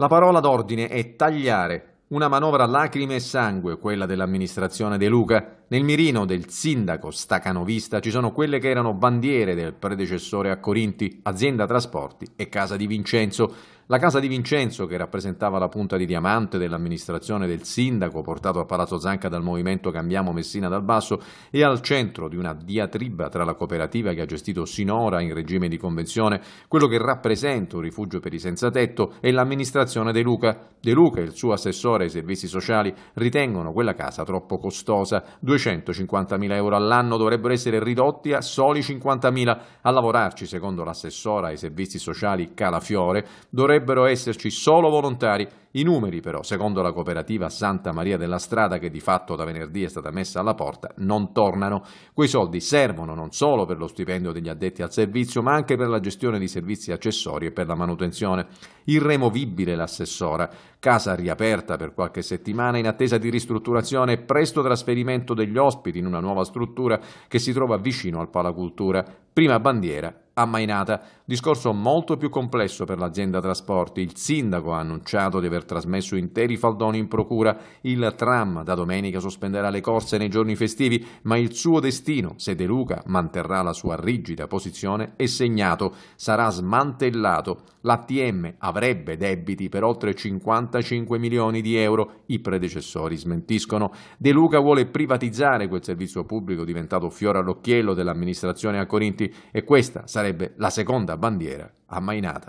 La parola d'ordine è tagliare. Una manovra lacrime e sangue, quella dell'amministrazione De Luca, nel mirino del sindaco stacanovista ci sono quelle che erano bandiere del predecessore a Corinti, azienda trasporti e casa di Vincenzo. La casa di Vincenzo, che rappresentava la punta di diamante dell'amministrazione del sindaco portato a Palazzo Zanca dal movimento Cambiamo Messina dal Basso, è al centro di una diatriba tra la cooperativa che ha gestito sinora in regime di convenzione quello che rappresenta un rifugio per i senza tetto e l'amministrazione De Luca. De Luca e il suo assessore ai servizi sociali ritengono quella casa troppo costosa. Due 250.000 euro all'anno dovrebbero essere ridotti a soli 50.000. A lavorarci, secondo l'assessora ai servizi sociali Calafiore, dovrebbero esserci solo volontari i numeri però, secondo la cooperativa Santa Maria della Strada, che di fatto da venerdì è stata messa alla porta, non tornano. Quei soldi servono non solo per lo stipendio degli addetti al servizio, ma anche per la gestione di servizi accessori e per la manutenzione. Irremovibile l'assessora, casa riaperta per qualche settimana in attesa di ristrutturazione e presto trasferimento degli ospiti in una nuova struttura che si trova vicino al Palacultura. Prima bandiera, ammainata. Discorso molto più complesso per l'azienda trasporti. Il sindaco ha annunciato di aver trasmesso interi faldoni in procura. Il tram da domenica sospenderà le corse nei giorni festivi, ma il suo destino, se De Luca manterrà la sua rigida posizione, è segnato. Sarà smantellato. L'ATM avrebbe debiti per oltre 55 milioni di euro. I predecessori smentiscono. De Luca vuole privatizzare quel servizio pubblico diventato fiore all'occhiello dell'amministrazione a Corinti e questa sarebbe sarebbe la seconda bandiera ammainata